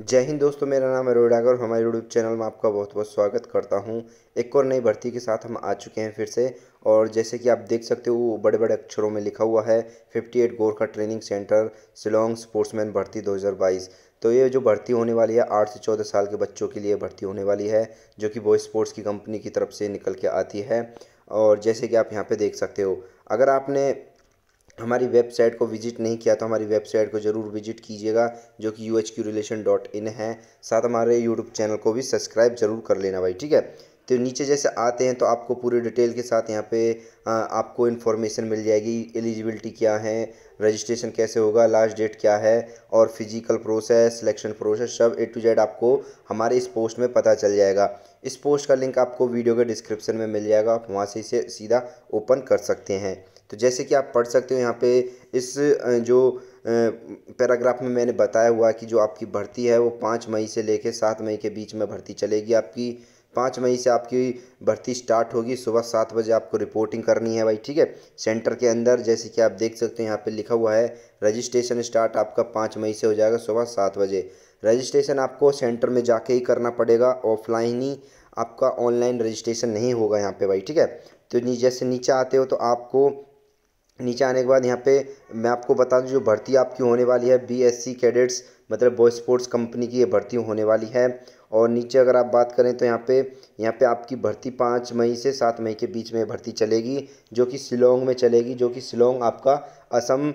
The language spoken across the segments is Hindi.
जय हिंद दोस्तों मेरा नाम है रोडागर और हमारे यूट्यूब चैनल में आपका बहुत बहुत स्वागत करता हूं एक और नई भर्ती के साथ हम आ चुके हैं फिर से और जैसे कि आप देख सकते हो बड़े बड़े अक्षरों में लिखा हुआ है 58 Gorkha training centre Shillong sportsman भर्ती 2022 तो ये जो भर्ती होने वाली है आठ से चौदह साल के बच्चों के लिए भर्ती होने वाली है जो कि बॉय स्पोर्ट्स की कंपनी की तरफ से निकल के आती है और जैसे कि आप यहाँ पर देख सकते हो अगर आपने हमारी वेबसाइट को विजिट नहीं किया तो हमारी वेबसाइट को ज़रूर विजिट कीजिएगा जो कि U H Q relation dot in है साथ हमारे यूट्यूब चैनल को भी सब्सक्राइब ज़रूर कर लेना भाई ठीक है तो नीचे जैसे आते हैं तो आपको पूरी डिटेल के साथ यहाँ पे आ, आपको इन्फॉर्मेशन मिल जाएगी एलिजिबिलिटी क्या है रजिस्ट्रेशन कैसे होगा लास्ट डेट क्या है और फिजिकल प्रोसेस सिलेक्शन प्रोसेस सब ए टू जेड आपको हमारे इस पोस्ट में पता चल जाएगा इस पोस्ट का लिंक आपको वीडियो के डिस्क्रिप्शन में मिल जाएगा आप वहाँ से इसे सीधा ओपन कर सकते हैं तो जैसे कि आप पढ़ सकते हो यहाँ पे इस जो पैराग्राफ में मैंने बताया हुआ कि जो आपकी भर्ती है वो पाँच मई से लेकर सात मई के बीच में भर्ती चलेगी आपकी पाँच मई से आपकी भर्ती स्टार्ट होगी सुबह सात बजे आपको रिपोर्टिंग करनी है भाई ठीक है सेंटर के अंदर जैसे कि आप देख सकते हैं यहाँ पे लिखा हुआ है रजिस्ट्रेशन स्टार्ट आपका पाँच मई से हो जाएगा सुबह सात बजे रजिस्ट्रेशन आपको सेंटर में जाके ही करना पड़ेगा ऑफलाइन ही आपका ऑनलाइन रजिस्ट्रेशन नहीं होगा यहाँ पर भाई ठीक है तो जैसे नीचे आते हो तो आपको नीचे आने के बाद यहाँ पे मैं आपको बता दूँ जो भर्ती आपकी होने वाली है बीएससी कैडेट्स मतलब बॉय स्पोर्ट्स कंपनी की ये भर्ती होने वाली है और नीचे अगर आप बात करें तो यहाँ पे यहाँ पे आपकी भर्ती पाँच मई से सात मई के बीच में भर्ती चलेगी जो कि शिलोंग में चलेगी जो कि शिलोंग आपका असम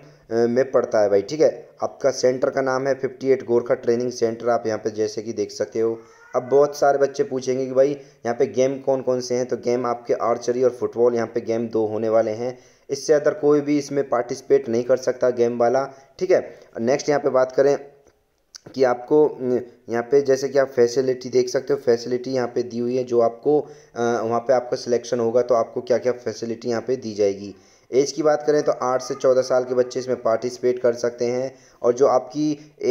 में पड़ता है भाई ठीक है आपका सेंटर का नाम है fifty eight Gorkha training centre आप यहाँ पे जैसे कि देख सकते हो अब बहुत सारे बच्चे पूछेंगे कि भाई यहाँ पर गेम कौन कौन से हैं तो गेम आपके आर्चरी और फुटबॉल यहाँ पर गेम दो होने वाले हैं इससे अदर कोई भी इसमें पार्टिसिपेट नहीं कर सकता गेम वाला ठीक है नेक्स्ट यहाँ पर बात करें कि आपको यहाँ पे जैसे कि आप फैसिलिटी देख सकते हो फैसिलिटी यहाँ पे दी हुई है जो आपको वहाँ पे आपका सिलेक्शन होगा तो आपको क्या क्या फैसिलिटी यहाँ पे दी जाएगी एज की बात करें तो आठ से चौदह साल के बच्चे इसमें पार्टिसिपेट कर सकते हैं और जो आपकी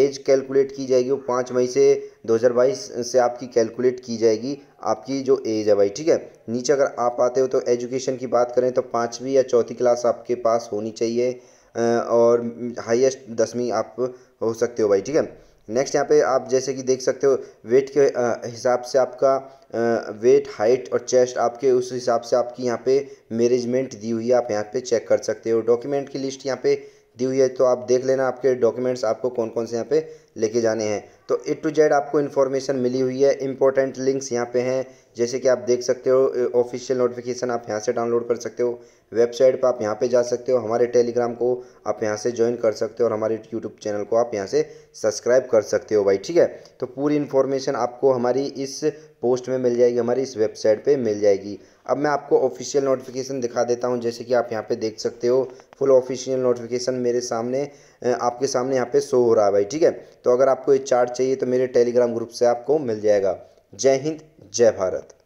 एज कैलकुलेट की जाएगी वो पाँच मई से 2022 से आपकी कैलकुलेट की जाएगी आपकी जो एज है भाई ठीक है नीचे अगर आप आते हो तो एजुकेशन की बात करें तो पाँचवीं या चौथी क्लास आपके पास होनी चाहिए और हाईएस्ट दसवीं आप हो सकते हो भाई ठीक है नेक्स्ट यहाँ पे आप जैसे कि देख सकते हो वेट के हिसाब से आपका वेट हाइट और चेस्ट आपके उस हिसाब से आपकी यहाँ पे मैनेजमेंट दी हुई है आप यहाँ पे चेक कर सकते हो डॉक्यूमेंट की लिस्ट यहाँ पे दी हुई है तो आप देख लेना आपके डॉक्यूमेंट्स आपको कौन कौन से यहाँ पे लेके जाने हैं तो ए टू जेड आपको इन्फॉर्मेशन मिली हुई है इंपॉर्टेंट लिंक्स यहाँ पे हैं जैसे कि आप देख सकते हो ऑफिशियल नोटिफिकेशन आप यहाँ से डाउनलोड कर सकते हो वेबसाइट पर आप यहाँ पे जा सकते हो हमारे टेलीग्राम को आप यहाँ से ज्वाइन कर सकते हो और हमारे यूट्यूब चैनल को आप यहाँ से सब्सक्राइब कर सकते हो भाई ठीक है तो पूरी इन्फॉर्मेशन आपको हमारी इस पोस्ट में मिल जाएगी हमारी इस वेबसाइट पर मिल जाएगी अब मैं आपको ऑफिशियल नोटिफिकेशन दिखा देता हूँ जैसे कि आप यहाँ पे देख सकते हो फुल ऑफिशियल नोटिफिकेशन मेरे सामने आपके सामने यहाँ पे शो हो रहा है भाई ठीक है तो अगर आपको ये चार्ट चाहिए तो मेरे टेलीग्राम ग्रुप से आपको मिल जाएगा जय हिंद जय भारत